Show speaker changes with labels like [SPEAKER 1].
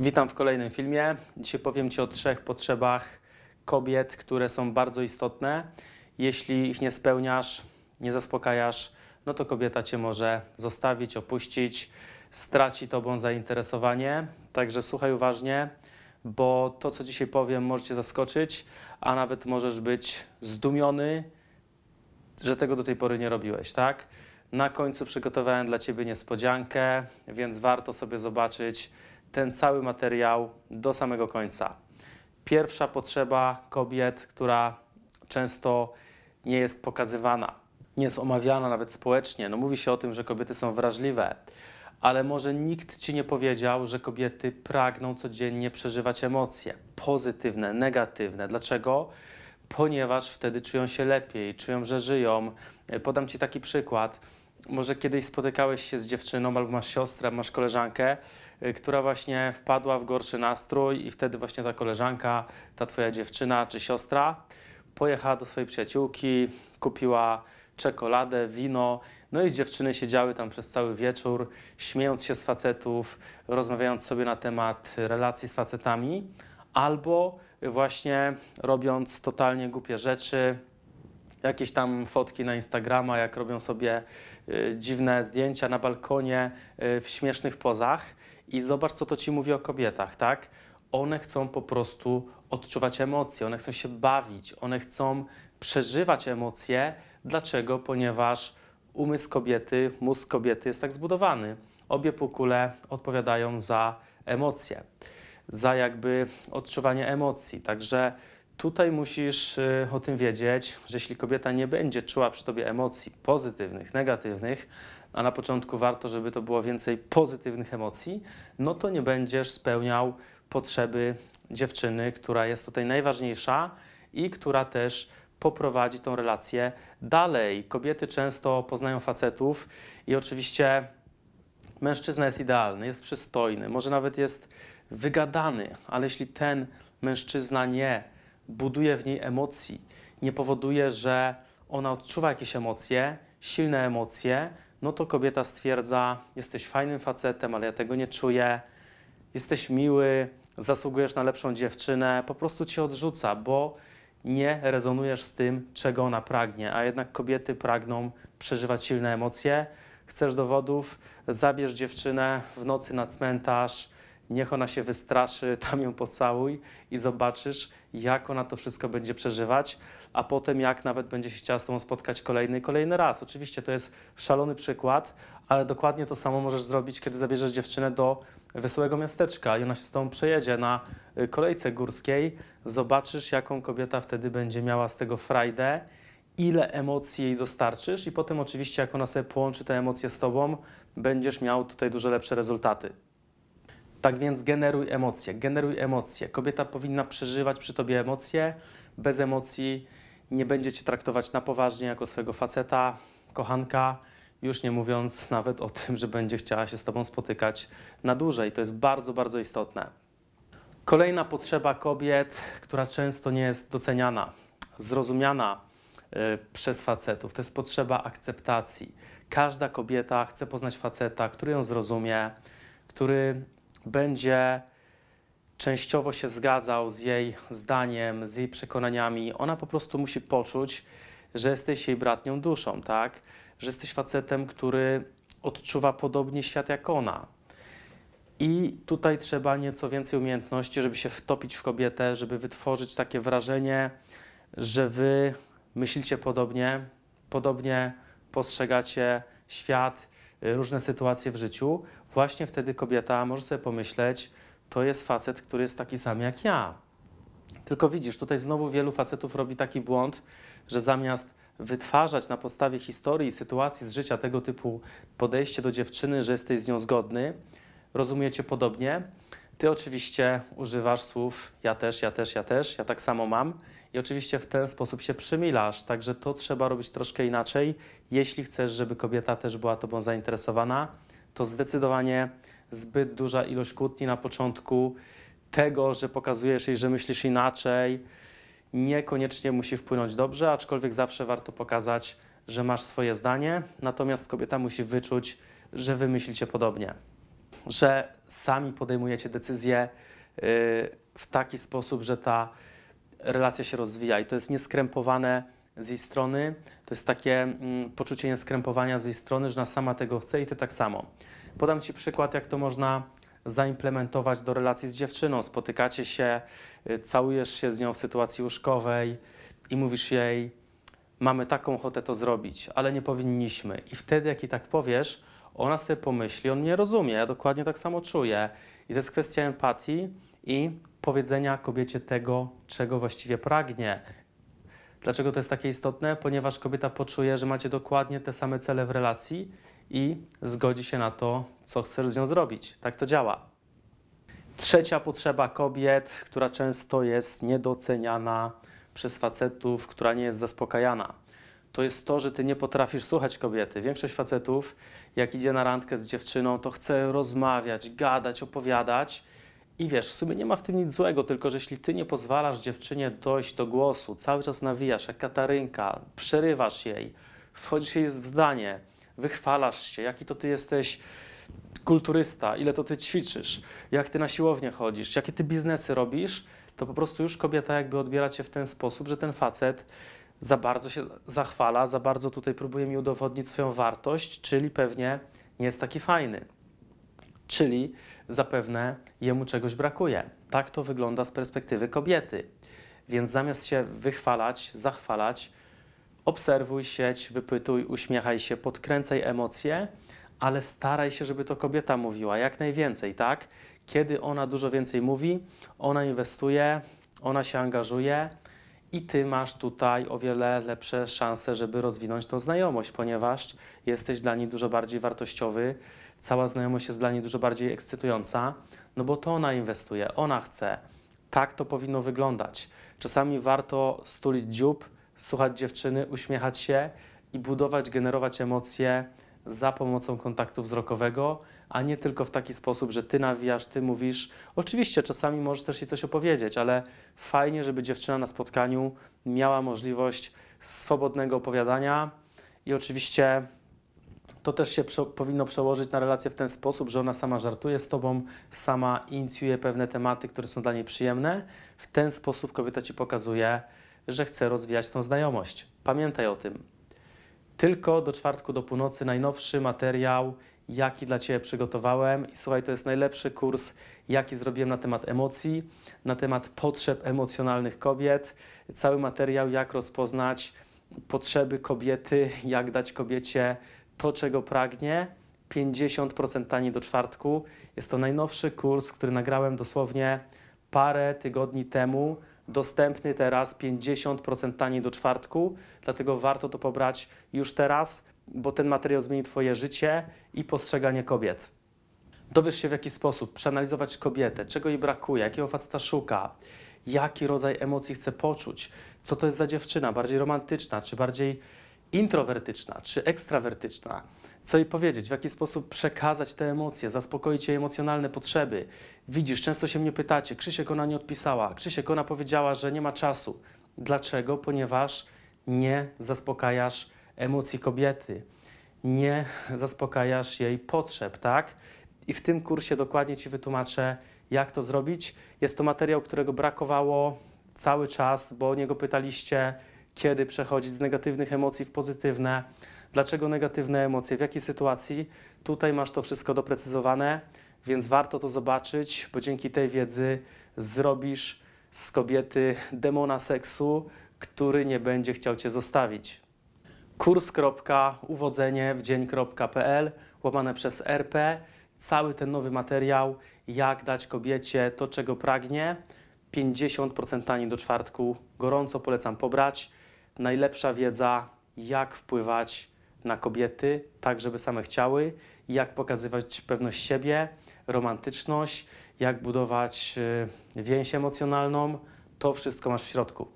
[SPEAKER 1] Witam w kolejnym filmie. Dzisiaj powiem Ci o trzech potrzebach kobiet, które są bardzo istotne. Jeśli ich nie spełniasz, nie zaspokajasz, no to kobieta Cię może zostawić, opuścić, straci Tobą zainteresowanie. Także słuchaj uważnie, bo to, co dzisiaj powiem, może Cię zaskoczyć, a nawet możesz być zdumiony, że tego do tej pory nie robiłeś, tak? Na końcu przygotowałem dla Ciebie niespodziankę, więc warto sobie zobaczyć, ten cały materiał do samego końca. Pierwsza potrzeba kobiet, która często nie jest pokazywana, nie jest omawiana nawet społecznie. No mówi się o tym, że kobiety są wrażliwe, ale może nikt ci nie powiedział, że kobiety pragną codziennie przeżywać emocje pozytywne, negatywne. Dlaczego? Ponieważ wtedy czują się lepiej, czują, że żyją. Podam ci taki przykład może kiedyś spotykałeś się z dziewczyną albo masz siostrę, masz koleżankę, y, która właśnie wpadła w gorszy nastrój i wtedy właśnie ta koleżanka, ta twoja dziewczyna czy siostra pojechała do swojej przyjaciółki, kupiła czekoladę, wino. No i dziewczyny siedziały tam przez cały wieczór, śmiejąc się z facetów, rozmawiając sobie na temat relacji z facetami, albo właśnie robiąc totalnie głupie rzeczy, jakieś tam fotki na Instagrama, jak robią sobie Y, dziwne zdjęcia na balkonie y, w śmiesznych pozach i zobacz, co to ci mówi o kobietach, tak? One chcą po prostu odczuwać emocje, one chcą się bawić, one chcą przeżywać emocje. Dlaczego? Ponieważ umysł kobiety, mózg kobiety jest tak zbudowany. Obie półkule odpowiadają za emocje, za jakby odczuwanie emocji. Także Tutaj musisz y, o tym wiedzieć, że jeśli kobieta nie będzie czuła przy tobie emocji pozytywnych, negatywnych, a na początku warto, żeby to było więcej pozytywnych emocji, no to nie będziesz spełniał potrzeby dziewczyny, która jest tutaj najważniejsza i która też poprowadzi tą relację dalej. Kobiety często poznają facetów i oczywiście mężczyzna jest idealny, jest przystojny, może nawet jest wygadany, ale jeśli ten mężczyzna nie buduje w niej emocji, nie powoduje, że ona odczuwa jakieś emocje, silne emocje, no to kobieta stwierdza: Jesteś fajnym facetem, ale ja tego nie czuję, jesteś miły, zasługujesz na lepszą dziewczynę, po prostu cię odrzuca, bo nie rezonujesz z tym, czego ona pragnie, a jednak kobiety pragną przeżywać silne emocje. Chcesz dowodów, zabierz dziewczynę w nocy na cmentarz, niech ona się wystraszy, tam ją pocałuj i zobaczysz, jak ona to wszystko będzie przeżywać, a potem jak nawet będzie się chciała z tobą spotkać kolejny i kolejny raz. Oczywiście to jest szalony przykład, ale dokładnie to samo możesz zrobić, kiedy zabierzesz dziewczynę do wesołego miasteczka i ona się z tobą przejedzie na y, kolejce górskiej. Zobaczysz, jaką kobieta wtedy będzie miała z tego frajdę, ile emocji jej dostarczysz i potem oczywiście, jak ona sobie połączy te emocje z tobą, będziesz miał tutaj dużo lepsze rezultaty. Tak więc generuj emocje, generuj emocje. Kobieta powinna przeżywać przy tobie emocje, bez emocji nie będzie cię traktować na poważnie jako swojego faceta, kochanka, już nie mówiąc nawet o tym, że będzie chciała się z tobą spotykać na dłużej. To jest bardzo, bardzo istotne. Kolejna potrzeba kobiet, która często nie jest doceniana, zrozumiana y, przez facetów, to jest potrzeba akceptacji. Każda kobieta chce poznać faceta, który ją zrozumie, który będzie częściowo się zgadzał z jej zdaniem, z jej przekonaniami. Ona po prostu musi poczuć, że jesteś jej bratnią duszą, tak? Że jesteś facetem, który odczuwa podobnie świat jak ona. I tutaj trzeba nieco więcej umiejętności, żeby się wtopić w kobietę, żeby wytworzyć takie wrażenie, że wy myślicie podobnie, podobnie postrzegacie świat Y, różne sytuacje w życiu, właśnie wtedy kobieta może sobie pomyśleć, to jest facet, który jest taki sam jak ja. Tylko widzisz, tutaj znowu wielu facetów robi taki błąd, że zamiast wytwarzać na podstawie historii i sytuacji z życia tego typu podejście do dziewczyny, że jesteś z nią zgodny, rozumiecie podobnie, ty oczywiście używasz słów ja też, ja też, ja też, ja tak samo mam. I oczywiście w ten sposób się przymilasz, także to trzeba robić troszkę inaczej. Jeśli chcesz, żeby kobieta też była tobą zainteresowana, to zdecydowanie zbyt duża ilość kłótni na początku, tego, że pokazujesz jej, że myślisz inaczej, niekoniecznie musi wpłynąć dobrze, aczkolwiek zawsze warto pokazać, że masz swoje zdanie, natomiast kobieta musi wyczuć, że wy myślicie podobnie że sami podejmujecie decyzje y, w taki sposób, że ta relacja się rozwija i to jest nieskrępowane z jej strony, to jest takie mm, poczucie nieskrępowania z jej strony, że ona sama tego chce i ty tak samo. Podam ci przykład, jak to można zaimplementować do relacji z dziewczyną. Spotykacie się, y, całujesz się z nią w sytuacji łóżkowej i mówisz jej, mamy taką ochotę to zrobić, ale nie powinniśmy. I wtedy, jak i tak powiesz, ona sobie pomyśli, on mnie rozumie, ja dokładnie tak samo czuję. I to jest kwestia empatii i powiedzenia kobiecie tego, czego właściwie pragnie. Dlaczego to jest takie istotne? Ponieważ kobieta poczuje, że macie dokładnie te same cele w relacji i zgodzi się na to, co chcesz z nią zrobić. Tak to działa. Trzecia potrzeba kobiet, która często jest niedoceniana przez facetów, która nie jest zaspokajana to jest to, że ty nie potrafisz słuchać kobiety. Większość facetów, jak idzie na randkę z dziewczyną, to chce rozmawiać, gadać, opowiadać. I wiesz, w sumie nie ma w tym nic złego, tylko że jeśli ty nie pozwalasz dziewczynie dojść do głosu, cały czas nawijasz jak Katarynka, przerywasz jej, wchodzisz jej w zdanie, wychwalasz się, jaki to ty jesteś kulturysta, ile to ty ćwiczysz, jak ty na siłownię chodzisz, jakie ty biznesy robisz, to po prostu już kobieta jakby odbiera cię w ten sposób, że ten facet za bardzo się zachwala, za bardzo tutaj próbuje mi udowodnić swoją wartość, czyli pewnie nie jest taki fajny. Czyli zapewne jemu czegoś brakuje. Tak to wygląda z perspektywy kobiety. Więc zamiast się wychwalać, zachwalać, obserwuj sieć, wypytuj, uśmiechaj się, podkręcaj emocje, ale staraj się, żeby to kobieta mówiła jak najwięcej, tak? Kiedy ona dużo więcej mówi, ona inwestuje, ona się angażuje, i ty masz tutaj o wiele lepsze szanse, żeby rozwinąć tą znajomość, ponieważ jesteś dla niej dużo bardziej wartościowy, cała znajomość jest dla niej dużo bardziej ekscytująca, no bo to ona inwestuje, ona chce. Tak to powinno wyglądać. Czasami warto stulić dziób, słuchać dziewczyny, uśmiechać się i budować, generować emocje za pomocą kontaktu wzrokowego, a nie tylko w taki sposób, że ty nawijasz, ty mówisz. Oczywiście czasami możesz też jej coś opowiedzieć, ale fajnie, żeby dziewczyna na spotkaniu miała możliwość swobodnego opowiadania i oczywiście to też się prze powinno przełożyć na relację w ten sposób, że ona sama żartuje z tobą, sama inicjuje pewne tematy, które są dla niej przyjemne. W ten sposób kobieta ci pokazuje, że chce rozwijać tą znajomość. Pamiętaj o tym. Tylko do czwartku do północy najnowszy materiał, jaki dla Ciebie przygotowałem. I słuchaj, to jest najlepszy kurs, jaki zrobiłem na temat emocji, na temat potrzeb emocjonalnych kobiet. Cały materiał, jak rozpoznać potrzeby kobiety, jak dać kobiecie to, czego pragnie. 50% taniej do czwartku. Jest to najnowszy kurs, który nagrałem dosłownie parę tygodni temu dostępny teraz 50% taniej do czwartku, dlatego warto to pobrać już teraz, bo ten materiał zmieni Twoje życie i postrzeganie kobiet. Dowiesz się w jaki sposób przeanalizować kobietę, czego jej brakuje, jakiego faceta szuka, jaki rodzaj emocji chce poczuć, co to jest za dziewczyna, bardziej romantyczna czy bardziej introwertyczna czy ekstrawertyczna, co jej powiedzieć, w jaki sposób przekazać te emocje, zaspokoić jej emocjonalne potrzeby. Widzisz, często się mnie pytacie, Krzysiek ona nie odpisała, Krzysiek ona powiedziała, że nie ma czasu. Dlaczego? Ponieważ nie zaspokajasz emocji kobiety, nie zaspokajasz jej potrzeb, tak? I w tym kursie dokładnie Ci wytłumaczę, jak to zrobić. Jest to materiał, którego brakowało cały czas, bo o niego pytaliście kiedy przechodzić z negatywnych emocji w pozytywne, dlaczego negatywne emocje, w jakiej sytuacji. Tutaj masz to wszystko doprecyzowane, więc warto to zobaczyć, bo dzięki tej wiedzy zrobisz z kobiety demona seksu, który nie będzie chciał cię zostawić. kurs.uwodzeniewdzień.pl w łamane przez RP. Cały ten nowy materiał, jak dać kobiecie to, czego pragnie. 50% tani do czwartku. Gorąco polecam pobrać najlepsza wiedza, jak wpływać na kobiety, tak żeby same chciały, jak pokazywać pewność siebie, romantyczność, jak budować y, więź emocjonalną. To wszystko masz w środku.